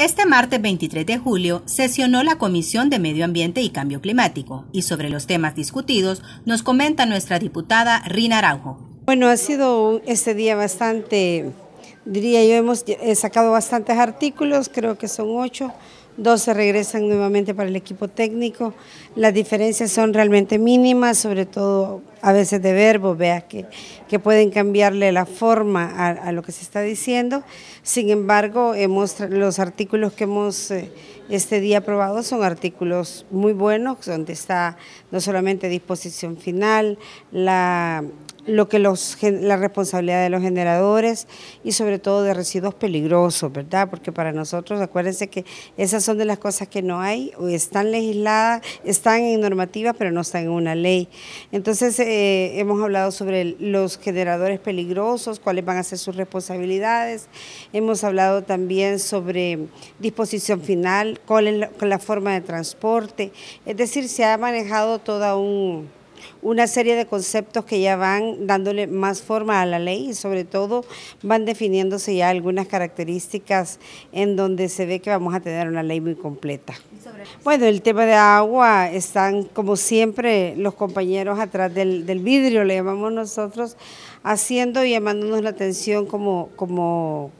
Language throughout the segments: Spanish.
Este martes 23 de julio sesionó la Comisión de Medio Ambiente y Cambio Climático y sobre los temas discutidos nos comenta nuestra diputada Rina Araujo. Bueno, ha sido este día bastante, diría yo, hemos sacado bastantes artículos, creo que son ocho, se regresan nuevamente para el equipo técnico. Las diferencias son realmente mínimas, sobre todo a veces de verbo, vea que, que pueden cambiarle la forma a, lo que se está diciendo. Sin embargo, los artículos que hemos eh, este día aprobado son artículos muy buenos, donde está no solamente disposición final, la lo que los, la responsabilidad de los generadores y sobre todo de residuos peligrosos, ¿verdad? Porque para nosotros, acuérdense que esas son de las cosas que no hay, o están legisladas, están en normativa, pero no están en una ley. Entonces, eh, hemos hablado sobre los generadores peligrosos, cuáles van a ser sus responsabilidades, hemos hablado también sobre disposición final, cuál es la, la forma de transporte, es decir, se ha manejado toda un una serie de conceptos que ya van dándole más forma a la ley y sobre todo van definiéndose ya algunas características en donde se ve que vamos a tener una ley muy completa. Bueno, el tema de agua, están como siempre los compañeros atrás del, vidrio, le llamamos nosotros, haciendo y llamándonos la atención como, como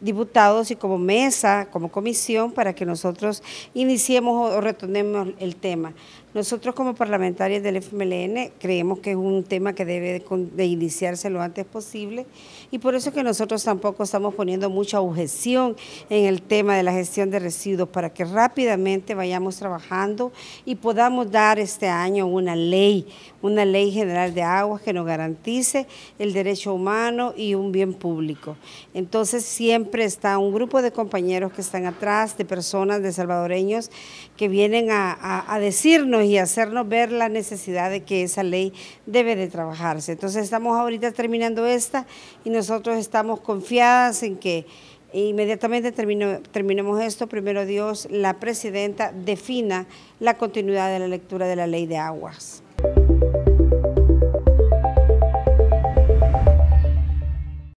diputados y como mesa, como comisión, para que nosotros iniciemos o retomemos el tema. Nosotros como parlamentarios del FMLN creemos que es un tema que debe de iniciarse lo antes posible y por eso que nosotros tampoco estamos poniendo mucha objeción en el tema de la gestión de residuos para que rápidamente vayamos trabajando y podamos dar este año una ley, una ley general de aguas que nos garantice el derecho humano y un bien público. Entonces siempre está un grupo de compañeros que están atrás, de personas, de salvadoreños que vienen a decirnos y hacernos ver la necesidad de que esa ley debe de trabajarse. Entonces estamos ahorita terminando esta y nosotros estamos confiadas en que inmediatamente terminemos esto, primero Dios, la presidenta defina la continuidad de la lectura de la ley de aguas.